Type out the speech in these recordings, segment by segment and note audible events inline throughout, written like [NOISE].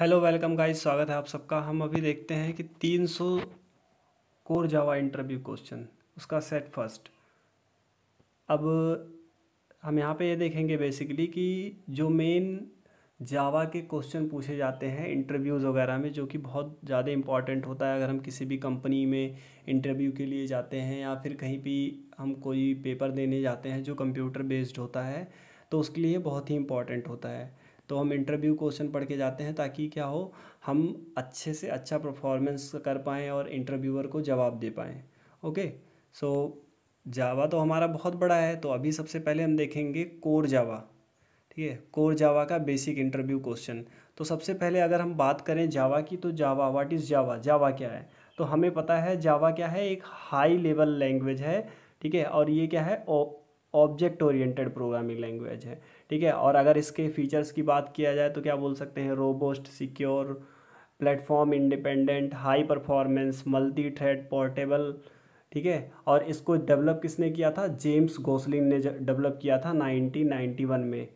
Hello welcome guys स्वागत है आप सबका हम अभी देखते हैं कि 300 कोर जावा इंटरव्यू क्वेश्चन उसका सेट फर्स्ट अब हम यहाँ पे ये देखेंगे बेसिकली कि जो मेन जावा के क्वेश्चन पूछे जाते हैं इंटरव्यूज़ वगैरह में जो कि बहुत ज़्यादा इम्पॉर्टेंट होता है अगर हम किसी भी कंपनी में इंटरव्यू के लिए जाते हैं या फिर कहीं भी हम कोई पेपर देने जाते हैं जो कंप्यूटर बेस्ड होता है तो उसके लिए बहुत ही इम्पॉर्टेंट होता है तो हम इंटरव्यू क्वेश्चन पढ़ के जाते हैं ताकि क्या हो हम अच्छे से अच्छा परफॉर्मेंस कर पाएँ और इंटरव्यूअर को जवाब दे पाएँ ओके सो जावा तो हमारा बहुत बड़ा है तो अभी सबसे पहले हम देखेंगे कोर जावा ठीक है कोर जावा का बेसिक इंटरव्यू क्वेश्चन तो सबसे पहले अगर हम बात करें जावा की तो जावा व्हाट इज़ जावा जावा क्या है तो हमें पता है जावा क्या है एक हाई लेवल लैंग्वेज है ठीक है और ये क्या है ऑब्जेक्ट ओरिएंटेड प्रोग्रामिंग लैंग्वेज है ठीक है और अगर इसके फीचर्स की बात किया जाए तो क्या बोल सकते हैं robust secure platform independent high performance multi thread portable ठीक है और इसको डेवलप किसने किया था जेम्स गोसलिन ने डेवलप किया था 1991 में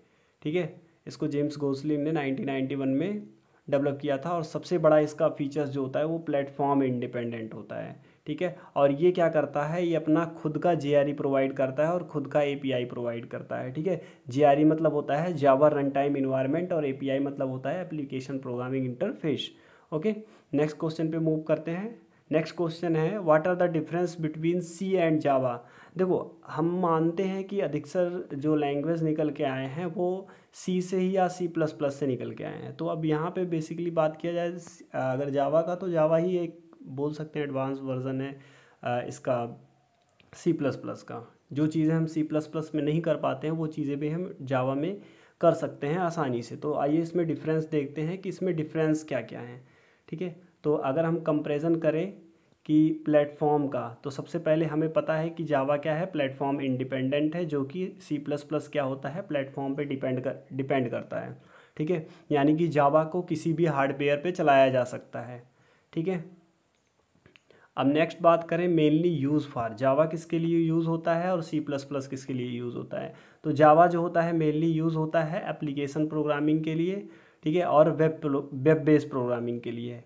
ठीक है इसको जेम्स गोसलिन ने 1991 में डेवलप किया था और सबसे बड़ा इसका फीचर्स जो होता है वो प्लेटफॉर्म इंडिपेंडेंट होता है ठीक है और ये क्या करता है ये अपना खुद का जे प्रोवाइड e करता है और खुद का ए प्रोवाइड करता है ठीक है जे e मतलब होता है जावा रन टाइम इन्वायरमेंट और ए मतलब होता है application programming interface okay next question पे मूव करते हैं नेक्स्ट क्वेश्चन है what are the difference between C and Java देखो हम मानते हैं कि अधिकतर जो लैंग्वेज निकल के आए हैं वो सी से ही या सी प्लस प्लस से निकल के आए हैं तो अब यहाँ पे बेसिकली बात किया जाए अगर जावा का तो जावा ही एक बोल सकते हैं एडवांस वर्ज़न है इसका सी प्लस प्लस का जो चीज़ें हम सी प्लस प्लस में नहीं कर पाते हैं वो चीज़ें भी हम जावा में कर सकते हैं आसानी से तो आइए इसमें डिफरेंस देखते हैं कि इसमें डिफरेंस क्या क्या है ठीक है तो अगर हम कंपेरिजन करें कि प्लेटफॉर्म का तो सबसे पहले हमें पता है कि जावा क्या है प्लेटफॉर्म इंडिपेंडेंट है जो कि सी प्लस प्लस क्या होता है प्लेटफॉर्म पे डिपेंड कर डिपेंड करता है ठीक है यानी कि जावा को किसी भी हार्डवेयर पे चलाया जा सकता है ठीक है अब नेक्स्ट बात करें मेनली यूज़ फॉर जावा किसके लिए यूज़ होता है और सी प्लस प्लस किसके लिए यूज़ होता है तो जावा जो होता है मेनली यूज़ होता है एप्लीकेशन प्रोग्रामिंग के लिए ठीक है और वेब वेब बेस्ड प्रोग्रामिंग के लिए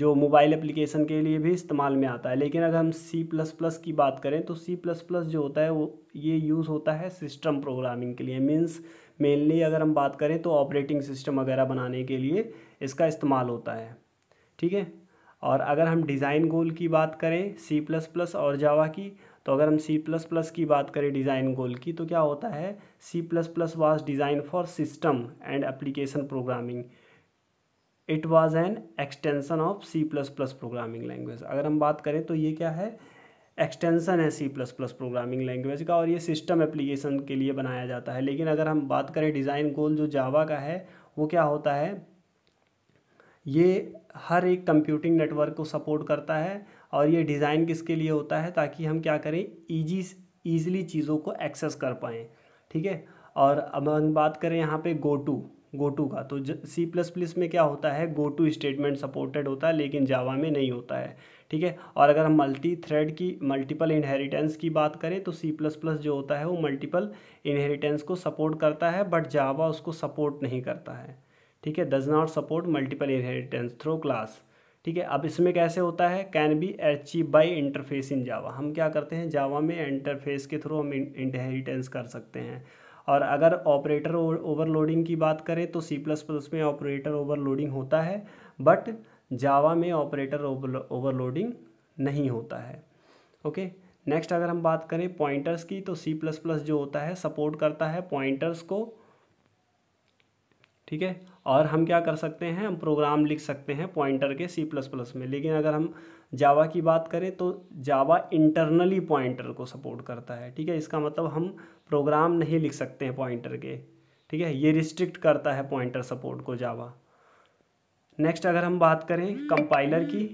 जो मोबाइल एप्लीकेशन के लिए भी इस्तेमाल में आता है लेकिन अगर हम सी प्लस प्लस की बात करें तो सी प्लस प्लस जो होता है वो ये यूज़ होता है सिस्टम प्रोग्रामिंग के लिए मीन्स मेनली अगर हम बात करें तो ऑपरेटिंग सिस्टम वगैरह बनाने के लिए इसका इस्तेमाल होता है ठीक है और अगर हम डिज़ाइन गोल की बात करें सी प्लस प्लस और जावा की तो अगर हम सी प्लस प्लस की बात करें डिज़ाइन गोल की तो क्या होता है C plus plus was design for system and application programming it was an extension of C plus plus programming language अगर हम बात करें तो ये क्या है एक्सटेंसन है C plus plus programming language का और ये सिस्टम एप्लीकेशन के लिए बनाया जाता है लेकिन अगर हम बात करें डिज़ाइन गोल जो जावा का है वो क्या होता है ये हर एक कंप्यूटिंग नेटवर्क को सपोर्ट करता है और ये डिज़ाइन किसके लिए होता है ताकि हम क्या करें ईजी ईजिली चीज़ों को एक्सेस कर पाएँ ठीक है और अब हम बात करें यहाँ पे गो टू गो टू का तो सी प्लस प्लस में क्या होता है गो टू स्टेटमेंट सपोर्टेड होता है लेकिन जावा में नहीं होता है ठीक है और अगर हम मल्टी थ्रेड की मल्टीपल इनहेरिटेंस की बात करें तो सी प्लस प्लस जो होता है वो मल्टीपल इनहेरिटेंस को सपोर्ट करता है बट जावा उसको सपोर्ट नहीं करता है ठीक है does not support multiple inheritance through class ठीक है अब इसमें कैसे होता है can be achieve by interface in Java हम क्या करते हैं जावा में इंटरफेस के थ्रू हम इंटहेरिटेंस कर सकते हैं और अगर ऑपरेटर ओवरलोडिंग की बात करें तो सी प्लस प्लस में ऑपरेटर ओवरलोडिंग होता है बट जावा में ऑपरेटर ओवरलोडिंग नहीं होता है ओके नेक्स्ट अगर हम बात करें पॉइंटर्स की तो सी प्लस प्लस जो होता है सपोर्ट करता है पॉइंटर्स को ठीक है और हम क्या कर सकते हैं हम प्रोग्राम लिख सकते हैं पॉइंटर के सी प्लस प्लस में लेकिन अगर हम जावा की बात करें तो जावा इंटरनली पॉइंटर को सपोर्ट करता है ठीक है इसका मतलब हम प्रोग्राम नहीं लिख सकते हैं पॉइंटर के ठीक है ये रिस्ट्रिक्ट करता है पॉइंटर सपोर्ट को जावा नेक्स्ट अगर हम बात करें कंपाइलर की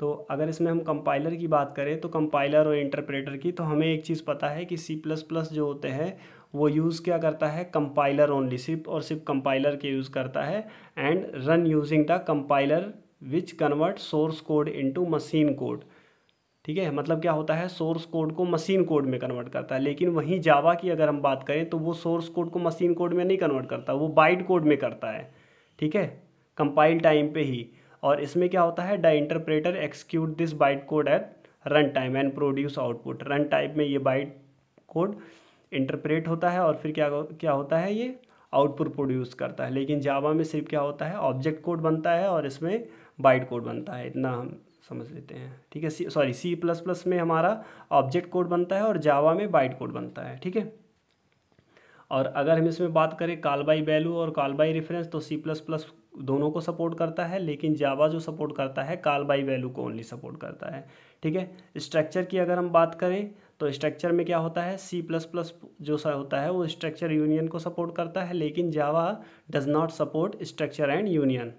तो अगर इसमें हम कंपाइलर की बात करें तो कंपाइलर और इंटरप्रेटर की तो हमें एक चीज़ पता है कि सी प्लस प्लस जो होते हैं वो यूज़ क्या करता है कंपाइलर ओनली सिर्फ और सिर्फ कंपाइलर के यूज़ करता है and run using the compiler which convert source code into machine code ठीक है मतलब क्या होता है सोर्स कोड को मशीन कोड में कन्वर्ट करता है लेकिन वहीं जावा की अगर हम बात करें तो वो सोर्स कोड को मशीन कोड में नहीं कन्वर्ट करता वो बाइट कोड में करता है ठीक है कंपाइल टाइम पे ही और इसमें क्या होता है the interpreter execute this byte code at run time and produce output run time में ये बाइट कोड इंटरप्रेट होता है और फिर क्या क्या होता है ये आउटपुट प्रोड्यूस करता है लेकिन जावा में सिर्फ क्या होता है ऑब्जेक्ट कोड बनता है और इसमें बाइट कोड बनता है इतना हम समझ लेते हैं ठीक है C sorry C plus plus में हमारा ऑब्जेक्ट कोड बनता है और जावा में बाइट कोड बनता है ठीक है और अगर हम इसमें बात करें काल बाई वैल्यू और काल बाई रेफरेंस तो सी प्लस प्लस दोनों को सपोर्ट करता है लेकिन जावा जो सपोर्ट करता है काल बाई वैल्यू को ओनली सपोर्ट करता है ठीक है स्ट्रक्चर की अगर हम बात करें तो स्ट्रक्चर में क्या होता है सी प्लस प्लस जो सा होता है वो स्ट्रक्चर यूनियन को सपोर्ट करता है लेकिन Java does not support structure and union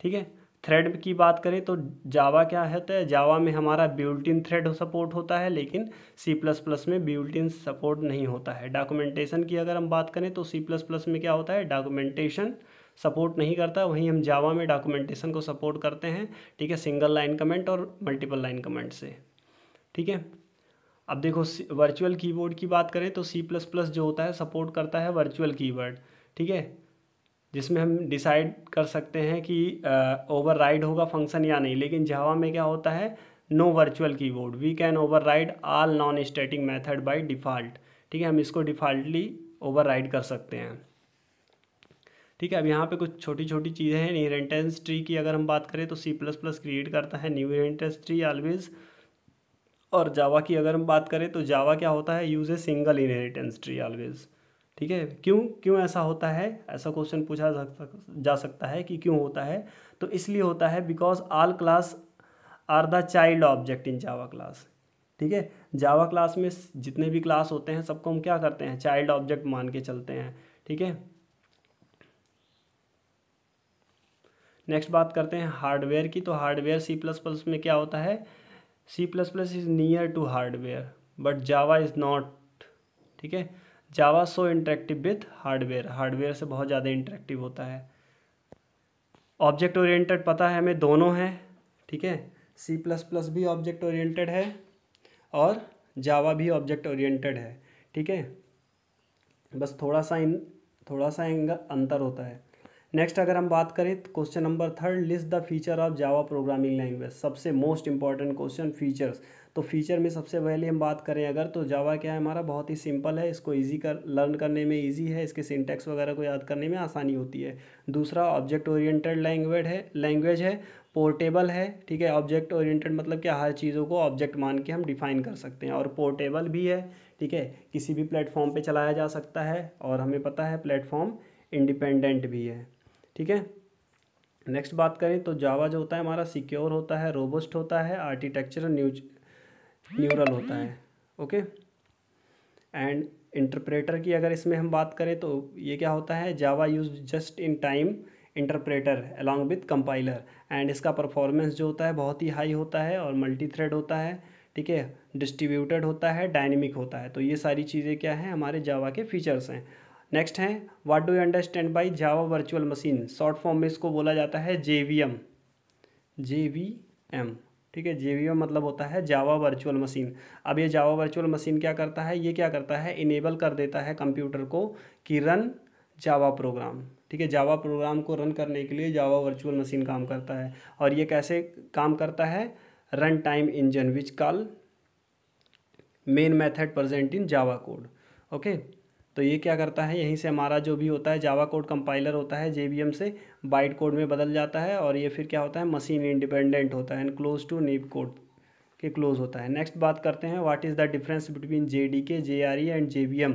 ठीक है थ्रेड की बात करें तो जावा क्या होता है जावा में हमारा ब्यूल्टिन थ्रेड सपोर्ट होता है लेकिन सी प्लस प्लस में ब्यूल्टिन सपोर्ट नहीं होता है डॉक्यूमेंटेशन की अगर हम बात करें तो सी प्लस प्लस में क्या होता है डॉक्यूमेंटेशन सपोर्ट नहीं करता वहीं हम जावा में डॉक्यूमेंटेशन को सपोर्ट करते हैं ठीक है सिंगल लाइन कमेंट और मल्टीपल लाइन कमेंट से ठीक है अब देखो वर्चुअल कीबोर्ड की बात करें तो सी प्लस प्लस जो होता है सपोर्ट करता है वर्चुअल कीबोर्ड ठीक है जिसमें हम डिसाइड कर सकते हैं कि ओवर राइड होगा फंक्शन या नहीं लेकिन जावा में क्या होता है no virtual keyboard we can override all non stating method by default ठीक है हम इसको डिफ़ाल्टली ओवर राइड कर सकते हैं ठीक है अब यहाँ पे कुछ छोटी छोटी चीज़ें हैं इनहेरिटेंस ट्री की अगर हम बात करें तो सी प्लस प्लस क्रिएट करता है न्यू इनहेरिटेंस ट्री ऑलवेज़ और जावा की अगर हम बात करें तो जावा क्या होता है use a single inheritance tree always ठीक है क्यों क्यों ऐसा होता है ऐसा क्वेश्चन पूछा जा सकता है कि क्यों होता है तो इसलिए होता है because all class are the child object in Java class ठीक है जावा क्लास में जितने भी क्लास होते हैं सबको हम क्या करते हैं चाइल्ड ऑब्जेक्ट मान के चलते हैं ठीक है नेक्स्ट बात करते हैं हार्डवेयर की तो हार्डवेयर सी प्लस प्लस में क्या होता है C plus plus is near to hardware but Java is not ठीक है Java so interactive with hardware hardware से बहुत ज़्यादा इंटरेक्टिव होता है ऑब्जेक्ट ओरिएंटेड पता है हमें दोनों हैं ठीक है सी प्लस प्लस भी ऑब्जेक्ट ओरिएंटेड है और जावा भी ऑब्जेक्ट ओरिएंटेड है ठीक है बस थोड़ा सा इन थोड़ा सा अंतर होता है नेक्स्ट अगर हम बात करें तो question number third list the feature of Java programming language सबसे मोस्ट इंपॉर्टेंट क्वेश्चन फीचर्स तो फीचर में सबसे पहले हम बात करें अगर तो जावा क्या है हमारा बहुत ही सिंपल है इसको इजी कर लर्न करने में इजी है इसके सिंटेक्स वगैरह को याद करने में आसानी होती है दूसरा ऑब्जेक्ट ओरिएंटेड लैंग्वेज है लैंग्वेज है पोर्टेबल है ठीक है ऑब्जेक्ट ओरिएंटेड मतलब क्या हर चीज़ों को ऑब्जेक्ट मान के हम डिफाइन कर सकते हैं और पोर्टेबल भी है ठीक है किसी भी प्लेटफॉर्म पर चलाया जा सकता है और हमें पता है प्लेटफॉर्म इंडिपेंडेंट भी है ठीक है नेक्स्ट बात करें तो जावा जो होता है हमारा सिक्योर होता है रोबस्ट होता है आर्टिटेक्चर न्यूज न्यूरल होता है ओके एंड इंटरप्रेटर की अगर इसमें हम बात करें तो ये क्या होता है Java use just in time interpreter along with compiler and इसका परफॉर्मेंस जो होता है बहुत ही हाई होता है और मल्टी थ्रेड होता है ठीक है डिस्ट्रीब्यूटेड होता है डायनेमिक होता है तो ये सारी चीज़ें क्या हैं हमारे जावा के फीचर्स हैं नेक्स्ट है what do you understand by Java virtual machine short form में इसको बोला जाता है J V M J V M ठीक है जे वी एम मतलब होता है जावा वर्चुअल मशीन अब ये जावा वर्चुअल मशीन क्या करता है ये क्या करता है इनेबल कर देता है कंप्यूटर को कि रन जावा प्रोग्राम ठीक है जावा प्रोग्राम को रन करने के लिए जावा वर्चुअल मशीन काम करता है और ये कैसे काम करता है run time engine which call main method present in Java code okay तो ये क्या करता है यहीं से हमारा जो भी होता है जावा कोड कंपाइलर होता है जे से बाइट कोड में बदल जाता है और ये फिर क्या होता है मशीन इंडिपेंडेंट होता है एंड क्लोज टू नीप कोड के क्लोज होता है नेक्स्ट बात करते हैं what is the difference between J D K J R E and J V M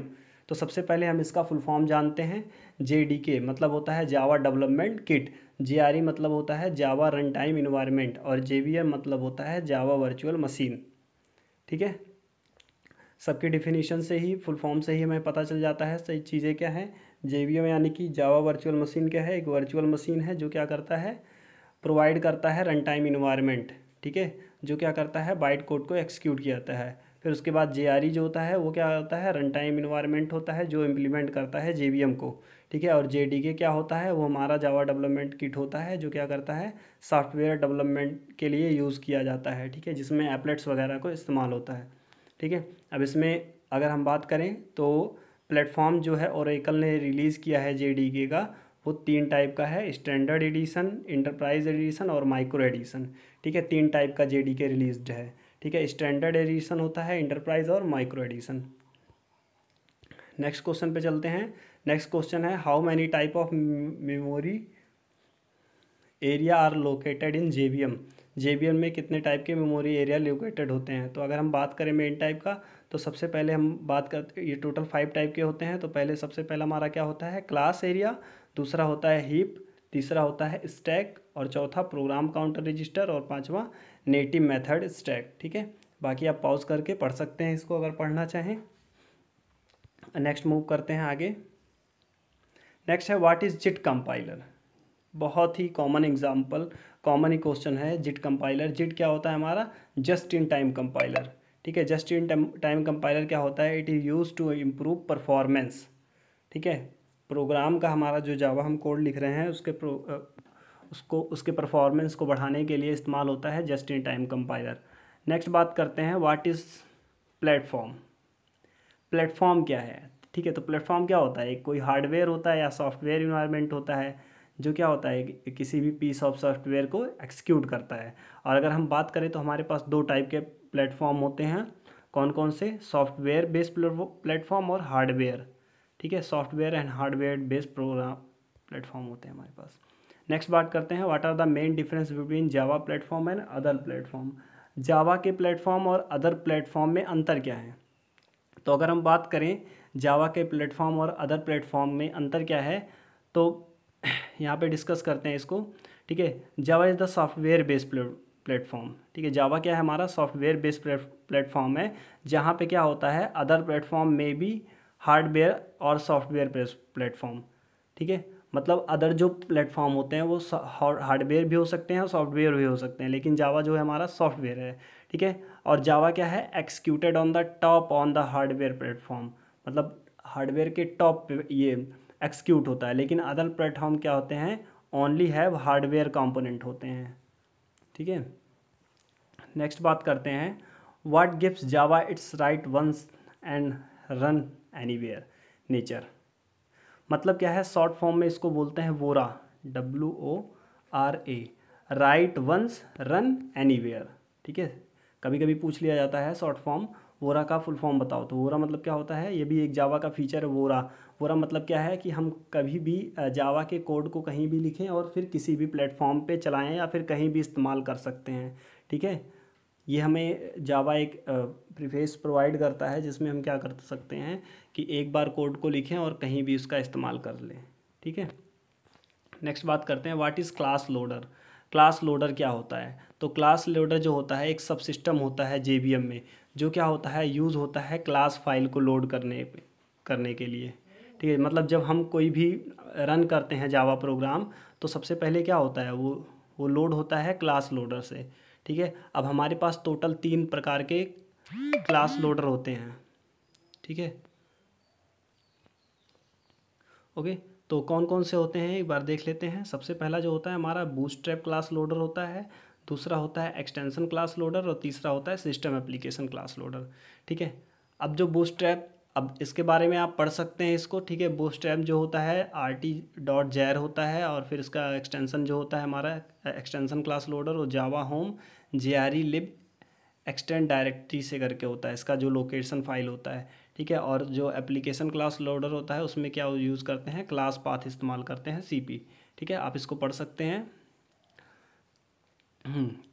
तो सबसे पहले हम इसका फुल फॉर्म जानते हैं जे डी के मतलब होता है Java development kit J R E मतलब होता है जावा रन टाइम इन्वायरमेंट और जे वी एम मतलब होता है जावा वर्चुअल मशीन ठीक है सबकी डिफिनीशन से ही फुल फॉर्म से ही हमें पता चल जाता है सही चीज़ें क्या हैं एम यानी कि जावा वर्चुअल मशीन क्या है एक वर्चुअल मशीन है जो क्या करता है प्रोवाइड करता है रन टाइम इन्वायरमेंट ठीक है जो क्या करता है बाइट कोड को एक्सिक्यूट किया जाता है फिर उसके बाद जे e जो होता है वो क्या होता है रन टाइम इन्वायरमेंट होता है जो इम्प्लीमेंट करता है जे को ठीक है और जे क्या होता है वो हमारा जावा डेवलपमेंट किट होता है जो क्या करता है सॉफ्टवेयर डेवलपमेंट के लिए यूज़ किया जाता है ठीक है जिसमें एपलेट्स वगैरह को इस्तेमाल होता है ठीक है अब इसमें अगर हम बात करें तो प्लेटफॉर्म जो है ओरेकल ने रिलीज़ किया है जे का वो तीन टाइप का है स्टैंडर्ड एडिशन इंटरप्राइज एडिशन और माइक्रो एडिशन ठीक है तीन टाइप का जे डी के रिलीज है ठीक है स्टैंडर्ड एडिशन होता है इंटरप्राइज और माइक्रो एडिशन नेक्स्ट क्वेश्चन पे चलते हैं नेक्स्ट क्वेश्चन है how many type of memory area are located in J V M J में कितने टाइप के मेमोरी एरिया लोकेटेड होते हैं तो अगर हम बात करें मेन टाइप का तो सबसे पहले हम बात करते ये टोटल फाइव टाइप के होते हैं तो पहले सबसे पहला हमारा क्या होता है क्लास एरिया दूसरा होता है हीप तीसरा होता है स्टैक और चौथा प्रोग्राम काउंटर रजिस्टर और पाँचवा नेटिव मेथड स्टैक ठीक है बाकी आप पॉज करके पढ़ सकते हैं इसको अगर पढ़ना चाहें नेक्स्ट मूव करते हैं आगे नेक्स्ट है व्हाट इज़ जिट कंपाइलर बहुत ही कॉमन एग्जाम्पल कॉमन ही क्वेश्चन है जिट कंपाइलर जिट क्या होता है हमारा जस्ट इन टाइम कंपाइलर ठीक है जस्ट इन टाइम कंपाइलर क्या होता है it is use to improve performance ठीक है प्रोग्राम का हमारा जो जावा हम कोड लिख रहे हैं उसके प्रो, उसको उसके परफॉर्मेंस को बढ़ाने के लिए इस्तेमाल होता है just in time compiler next बात करते हैं व्हाट इज़ प्लेटफॉर्म प्लेटफॉर्म क्या है ठीक है तो प्लेटफॉर्म क्या होता है कोई हार्डवेयर होता है या सॉफ्टवेयर इन्वायरमेंट होता है जो क्या होता है किसी भी पीस ऑफ सॉफ्टवेयर को एक्सिक्यूट करता है और अगर हम बात करें तो हमारे पास दो टाइप के प्लेटफॉर्म होते हैं कौन कौन से सॉफ्टवेयर बेस्ड प्लेटफॉर्म और हार्डवेयर ठीक है software and hardware based program platform होते हैं हमारे पास नेक्स्ट बात करते हैं what are the main difference between Java platform and other platform Java के प्लेटफॉर्म और अदर प्लेटफॉर्म में अंतर क्या है तो अगर हम बात करें जावा के प्लेटफॉर्म और अदर प्लेटफॉर्म में अंतर क्या है तो यहाँ पे डिस्कस करते हैं इसको ठीक है Java is the software based platform ठीक है जावा क्या है हमारा सॉफ्टवेयर बेस्ड प्लेटफॉर्म है जहाँ पे क्या होता है अदर प्लेटफॉर्म में भी हार्डवेयर और सॉफ्टवेयर प्लेटफॉर्म ठीक है मतलब अदर जो प्लेटफॉर्म होते हैं वो हार्डवेयर भी हो सकते हैं और सॉफ्टवेयर भी हो सकते हैं लेकिन जावा जो है हमारा सॉफ्टवेयर है ठीक है और जावा क्या है executed on the top on the hardware platform मतलब हार्डवेयर के टॉप ये एक्सक्यूट होता है लेकिन अदर प्लेटफॉर्म क्या होते हैं ओनली हैव हार्डवेयर कॉम्पोनेंट होते हैं ठीक है नेक्स्ट बात करते हैं what gives Java its write once and run where nature मतलब क्या है शॉर्ट फॉर्म में इसको बोलते हैं वोरा W O R A write once run where ठीक है कभी कभी पूछ लिया जाता है शॉर्ट फॉर्म वोरा का फुल फॉर्म बताओ तो वोरा मतलब क्या होता है ये भी एक जावा का फीचर है वोरा वोरा मतलब क्या है कि हम कभी भी जावा के कोड को कहीं भी लिखें और फिर किसी भी प्लेटफॉर्म पे चलाएं या फिर कहीं भी इस्तेमाल कर सकते हैं ठीक है ये हमें जावा एक प्रिफेस प्रोवाइड करता है जिसमें हम क्या कर सकते हैं कि एक बार कोड को लिखें और कहीं भी उसका इस्तेमाल कर लें ठीक है नेक्स्ट बात करते हैं what is class loader class loader क्या होता है तो क्लास लोडर जो होता है एक सब सिस्टम होता है जे में जो क्या होता है यूज़ होता है क्लास फाइल को लोड करने पे करने के लिए ठीक है मतलब जब हम कोई भी रन करते हैं जावा प्रोग्राम तो सबसे पहले क्या होता है वो वो लोड होता है क्लास लोडर से ठीक है अब हमारे पास टोटल तीन प्रकार के क्लास लोडर होते हैं ठीक है ओके तो कौन कौन से होते हैं एक बार देख लेते हैं सबसे पहला जो होता है हमारा बूस्ट्रैप क्लास लोडर होता है दूसरा होता है एक्सटेंशन क्लास लोडर और तीसरा होता है सिस्टम एप्लीकेशन क्लास लोडर ठीक है अब जो बूस्ट ऐप अब इसके बारे में आप पढ़ सकते हैं इसको ठीक है बूस्ट ऐप जो होता है आर टी डॉट जैर होता है और फिर इसका एक्सटेंसन जो होता है हमारा एक्सटेंसन क्लास लोडर और Java home J R E lib extend directory से करके होता है इसका जो लोकेशन फाइल होता है ठीक है और जो एप्लीकेशन क्लास लोडर होता है उसमें क्या यूज़ करते हैं क्लास पाथ इस्तेमाल करते हैं सी पी ठीक है आप इसको पढ़ सकते हैं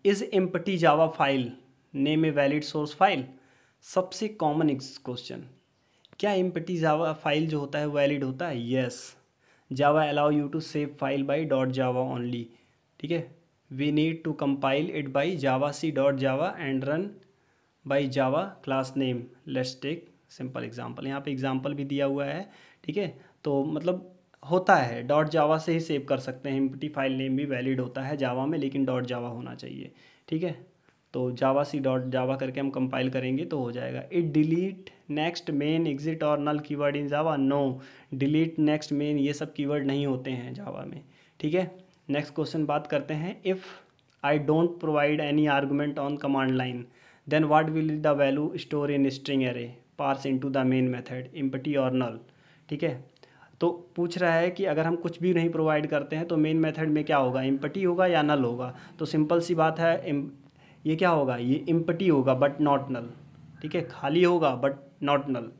is empty Java file name a valid source file सबसे कॉमन क्वेश्चन क्या एम्पटी जावा फाइल जो होता है वैलिड होता है yes Java allow you to save file by dot Java only ठीक है we need to compile it by Java C dot Java and run by Java class name let's take simple example यहाँ पे example भी दिया हुआ है ठीक है तो मतलब होता है डॉट जावा से ही सेव कर सकते हैं एम्प्टी फाइल नेम भी वैलिड होता है जावा में लेकिन डॉट जावा होना चाहिए ठीक है तो जावा सी डॉट जावा करके हम कंपाइल करेंगे तो हो जाएगा it delete next main exit और null keyword in Java no delete next main ये सब कीवर्ड नहीं होते हैं जावा में ठीक है नेक्स्ट क्वेश्चन बात करते हैं if I don't provide any argument on command line then what will the value store in string array pass into the main method empty और नल ठीक है तो पूछ रहा है कि अगर हम कुछ भी नहीं प्रोवाइड करते हैं तो मेन मेथड में क्या होगा इम्पटी होगा या नल होगा तो सिंपल सी बात है ये क्या होगा ये इम्पटी होगा बट नॉट नल ठीक है खाली होगा बट नॉट नल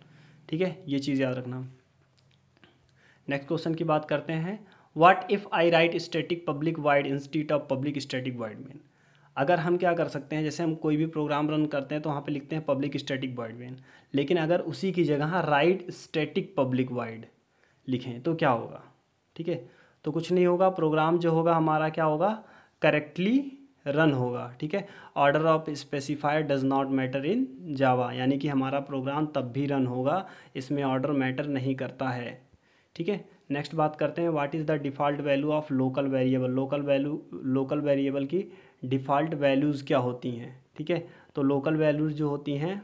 ठीक है ये चीज़ याद रखना नेक्स्ट क्वेश्चन की बात करते हैं what if I write static public void instead of public static void main अगर हम क्या कर सकते हैं जैसे हम कोई भी प्रोग्राम रन करते हैं तो वहाँ पे लिखते हैं पब्लिक स्टैटिक वाइड मेन लेकिन अगर उसी की जगह राइट स्टैटिक पब्लिक वाइड लिखें तो क्या होगा ठीक है तो कुछ नहीं होगा प्रोग्राम जो होगा हमारा क्या होगा करेक्टली रन होगा ठीक है order of specifier does not matter in Java यानी कि हमारा प्रोग्राम तब भी रन होगा इसमें ऑर्डर मैटर नहीं करता है ठीक है नेक्स्ट बात करते हैं what is the default value of local variable local value local variable की डिफ़ॉल्ट वैल्यूज़ क्या होती हैं ठीक है थीके? तो लोकल वैल्यूज़ जो होती हैं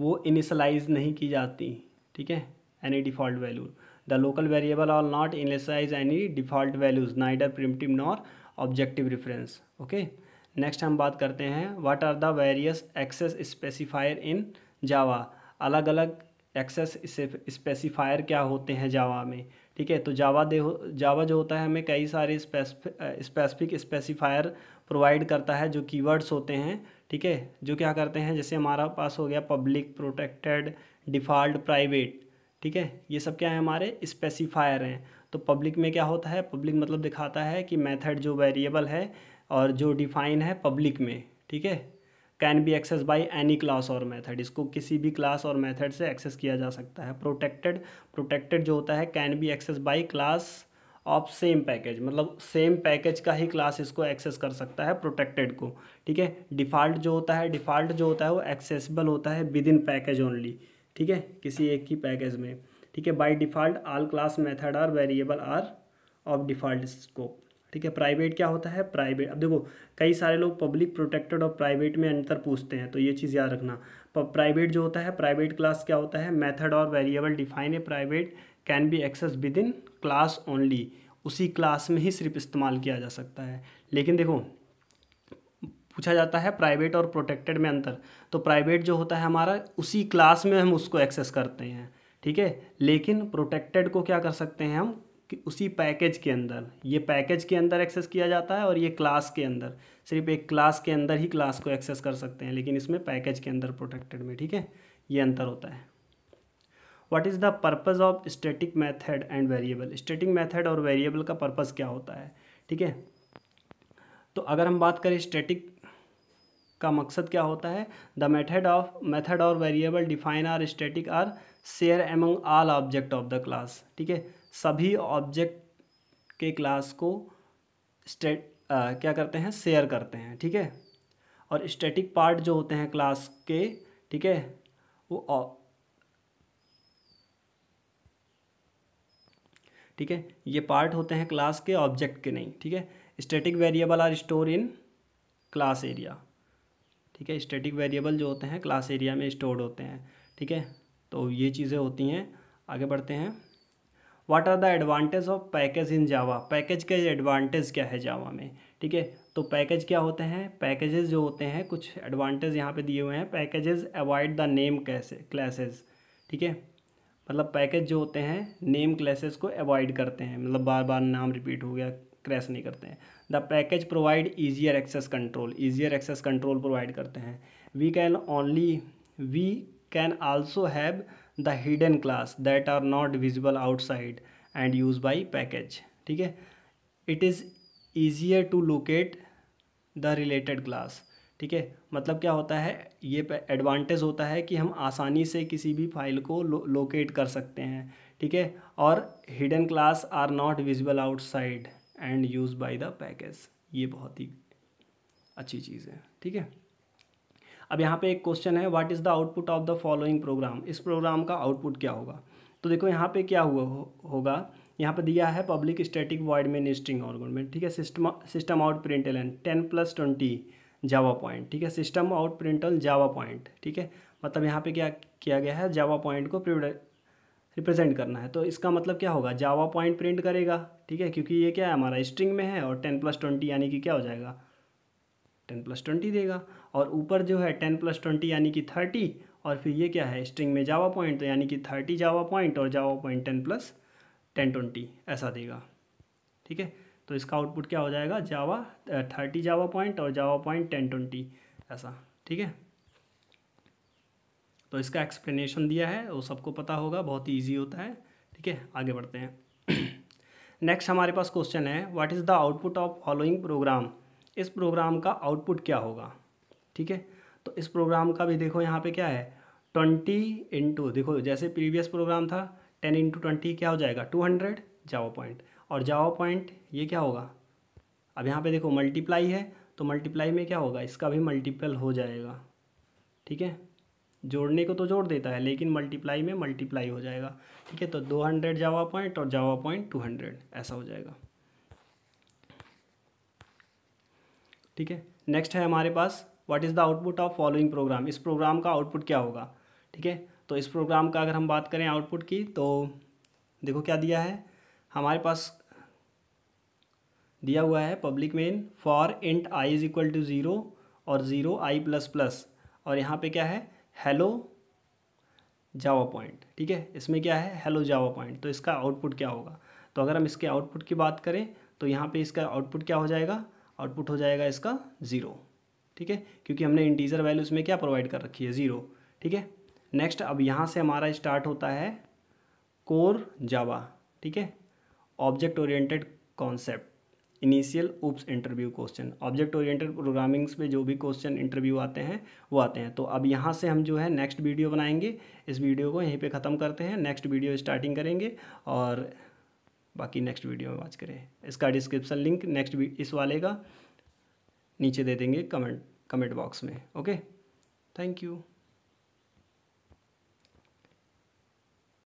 वो इनिशलाइज नहीं की जाती ठीक है any default value. The local variable will not initialize any default values neither primitive nor objective reference. Okay. Next हम बात करते हैं what are the various access specifier in Java अलग अलग एक्सेस स्पेसिफायर क्या होते हैं जावा में ठीक है तो जावा दे जावा जो होता है हमें कई सारे स्पेसिफिक स्पेसिफायर प्रोवाइड करता है जो कीवर्ड्स होते हैं ठीक है जो क्या करते हैं जैसे हमारा पास हो गया पब्लिक प्रोटेक्टेड डिफ़ॉल्ट प्राइवेट ठीक है ये सब क्या है हमारे स्पेसिफायर हैं तो पब्लिक में क्या होता है पब्लिक मतलब दिखाता है कि मेथड जो वेरिएबल है और जो डिफाइन है पब्लिक में ठीक है can be access by any class और मेथड इसको किसी भी क्लास और मेथड से एक्सेस किया जा सकता है प्रोटेक्टेड प्रोटेक्टेड जो होता है can be access by class of same package मतलब सेम पैकेज का ही क्लास इसको एक्सेस कर सकता है प्रोटेक्टेड को ठीक है डिफ़ॉल्ट जो होता है डिफ़ॉल्ट जो होता है वो एक्सेसिबल होता है विद इन पैकेज ओनली ठीक है किसी एक ही पैकेज में ठीक है by default all class method or variable are of default scope ठीक है प्राइवेट क्या होता है प्राइवेट अब देखो कई सारे लोग पब्लिक प्रोटेक्टेड और प्राइवेट में अंतर पूछते हैं तो ये चीज़ याद रखना प्राइवेट जो होता है प्राइवेट क्लास क्या होता है मेथड और variable define a private can be access within class only उसी क्लास में ही सिर्फ इस्तेमाल किया जा सकता है लेकिन देखो पूछा जाता है प्राइवेट और प्रोटेक्टेड में अंतर तो प्राइवेट जो होता है हमारा उसी क्लास में हम उसको एक्सेस करते हैं ठीक है लेकिन प्रोटेक्टेड को क्या कर सकते हैं हम कि उसी पैकेज के अंदर ये पैकेज के अंदर एक्सेस किया जाता है और ये क्लास के अंदर सिर्फ एक क्लास के अंदर ही क्लास को एक्सेस कर सकते हैं लेकिन इसमें पैकेज के अंदर प्रोटेक्टेड में ठीक है ये अंतर होता है what is the purpose of static method and variable static method और वेरिएबल का पर्पज़ क्या होता है ठीक है तो अगर हम बात करें स्टेटिक का मकसद क्या होता है द मेथड ऑफ मेथड और variable define are static are share among all object of the class ठीक है सभी ऑब्जेक्ट के क्लास को स्टेट क्या करते हैं शेयर करते हैं ठीक है और स्टैटिक पार्ट जो होते हैं क्लास के ठीक है वो ठीक है ये पार्ट होते हैं क्लास के ऑब्जेक्ट के नहीं ठीक है static variable are store in class area ठीक है स्टैटिक वेरिएबल जो होते हैं क्लास एरिया में स्टोर्ड होते हैं ठीक है तो ये चीज़ें होती हैं आगे बढ़ते हैं what are the advantage of package in Java package के एडवांटेज क्या है जावा में ठीक है तो पैकेज क्या होते हैं पैकेजेस जो होते हैं कुछ एडवांटेज यहाँ पे दिए हुए हैं पैकेजेस अवॉइड द नेम कैसे क्लासेस ठीक है मतलब पैकेज जो होते हैं नेम क्लासेस को अवॉइड करते हैं मतलब बार बार नाम रिपीट हो गया क्रैश नहीं करते हैं the package provide easier access control easier access control provide करते हैं we can only we can also have the hidden class that are not visible outside and use by package ठीक है it is easier to locate the related class ठीक है मतलब क्या होता है ये एडवांटेज होता है कि हम आसानी से किसी भी फाइल को लो, लोकेट कर सकते हैं ठीक है और hidden class are not visible outside and use by the package ये बहुत ही अच्छी चीज़ है ठीक है अब यहाँ पे एक क्वेश्चन है what is the output of the following program इस प्रोग्राम का आउटपुट क्या होगा तो देखो यहाँ पे क्या हुआ हो, होगा यहाँ पे दिया है public static void main string argument ठीक है system system out println ten plus twenty Java point ठीक है system out println Java point ठीक है मतलब यहाँ पे क्या किया गया है जावा पॉइंट को रिप्रेजेंट करना है तो इसका मतलब क्या होगा जावा पॉइंट प्रिंट करेगा ठीक है क्योंकि ये क्या है हमारा स्ट्रिंग में है और टेन प्लस ट्वेंटी यानी कि क्या हो जाएगा टेन प्लस ट्वेंटी देगा और ऊपर जो है टेन प्लस ट्वेंटी यानी कि थर्टी और फिर ये क्या है स्ट्रिंग में जावा पॉइंट तो यानी कि थर्टी जावा पॉइंट और Java point ten plus ten twenty ऐसा देगा ठीक है तो इसका आउटपुट क्या हो जाएगा जावा थर्टी जावा पॉइंट और जावा पॉइंट टेन ट्वेंटी ऐसा ठीक है तो इसका एक्सप्लेनेशन दिया है वो सबको पता होगा बहुत ही ईजी होता है ठीक है आगे बढ़ते हैं नेक्स्ट [CLEARS THROAT] हमारे पास क्वेश्चन है what is the output of following program इस प्रोग्राम का आउटपुट क्या होगा ठीक है तो इस प्रोग्राम का भी देखो यहाँ पे क्या है ट्वेंटी इंटू देखो जैसे प्रीवियस प्रोग्राम था टेन इंटू ट्वेंटी क्या हो जाएगा टू हंड्रेड जावा पॉइंट और जावा पॉइंट ये क्या होगा अब यहाँ पे देखो मल्टीप्लाई है तो मल्टीप्लाई में क्या होगा इसका भी मल्टीपल हो जाएगा ठीक है जोड़ने को तो जोड़ देता है लेकिन मल्टीप्लाई में मल्टीप्लाई हो जाएगा ठीक है तो दो हंड्रेड जावा पॉइंट और जावा पॉइंट टू हंड्रेड ऐसा हो जाएगा ठीक है नेक्स्ट है हमारे पास what is the output of following program इस प्रोग्राम का आउटपुट क्या होगा ठीक है तो इस प्रोग्राम का अगर हम बात करें आउटपुट की तो देखो क्या दिया है हमारे पास दिया हुआ है public main for int i is equal to zero और ज़ीरो आई प्लस प्लस और यहाँ पे क्या है हेलो जावा पॉइंट ठीक है इसमें क्या है हेलो जावा पॉइंट तो इसका आउटपुट क्या होगा तो अगर हम इसके आउटपुट की बात करें तो यहाँ पे इसका आउटपुट क्या हो जाएगा आउटपुट हो जाएगा इसका ज़ीरो ठीक है क्योंकि हमने इंटीजर वैल्यू इसमें क्या प्रोवाइड कर रखी है ज़ीरो ठीक है नेक्स्ट अब यहाँ से हमारा स्टार्ट होता है कोर जावा ठीक है object oriented concept initial oops interview question object oriented programmings में जो भी क्वेश्चन इंटरव्यू आते हैं वो आते हैं तो अब यहाँ से हम जो है नेक्स्ट वीडियो बनाएंगे इस वीडियो को यहीं पे ख़त्म करते हैं नेक्स्ट वीडियो स्टार्टिंग करेंगे और बाकी नेक्स्ट वीडियो में बात करें इसका डिस्क्रिप्सन लिंक नेक्स्ट इस वाले का नीचे दे देंगे कमेंट कमेंट बॉक्स में ओके थैंक यू